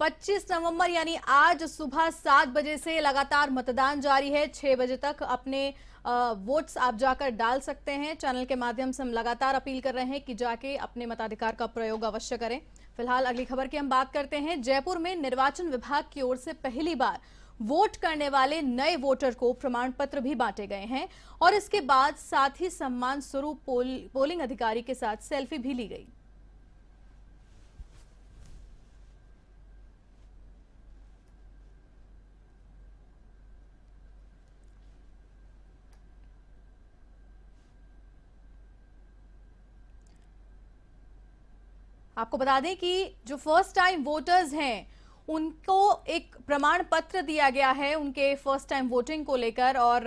25 नवंबर यानी आज सुबह सात बजे से लगातार मतदान जारी है छह बजे तक अपने वोट्स आप जाकर डाल सकते हैं चैनल के माध्यम से हम लगातार अपील कर रहे हैं कि जाके अपने मताधिकार का प्रयोग अवश्य करें फिलहाल अगली खबर की हम बात करते हैं जयपुर में निर्वाचन विभाग की ओर से पहली बार वोट करने वाले नए वोटर को प्रमाण पत्र भी बांटे गए हैं और इसके बाद साथ ही सम्मान स्वरूप पोल, पोलिंग अधिकारी के साथ सेल्फी भी ली गई आपको बता दें कि जो फर्स्ट टाइम वोटर्स हैं उनको एक प्रमाण पत्र दिया गया है उनके फर्स्ट टाइम वोटिंग को लेकर और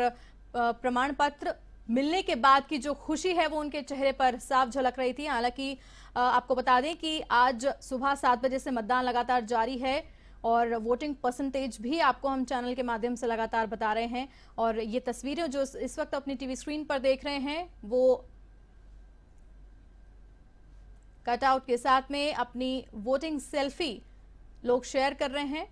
प्रमाण पत्र मिलने के बाद की जो खुशी है वो उनके चेहरे पर साफ झलक रही थी हालांकि आपको बता दें कि आज सुबह सात बजे से मतदान लगातार जारी है और वोटिंग परसेंटेज भी आपको हम चैनल के माध्यम से लगातार बता रहे हैं और ये तस्वीरें जो इस वक्त अपनी टीवी स्क्रीन पर देख रहे हैं वो कटआउट के साथ में अपनी वोटिंग सेल्फी लोग शेयर कर रहे हैं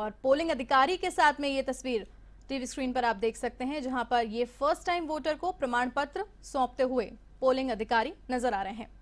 और पोलिंग अधिकारी के साथ में ये तस्वीर टीवी स्क्रीन पर आप देख सकते हैं जहां पर ये फर्स्ट टाइम वोटर को प्रमाण पत्र सौंपते हुए पोलिंग अधिकारी नजर आ रहे हैं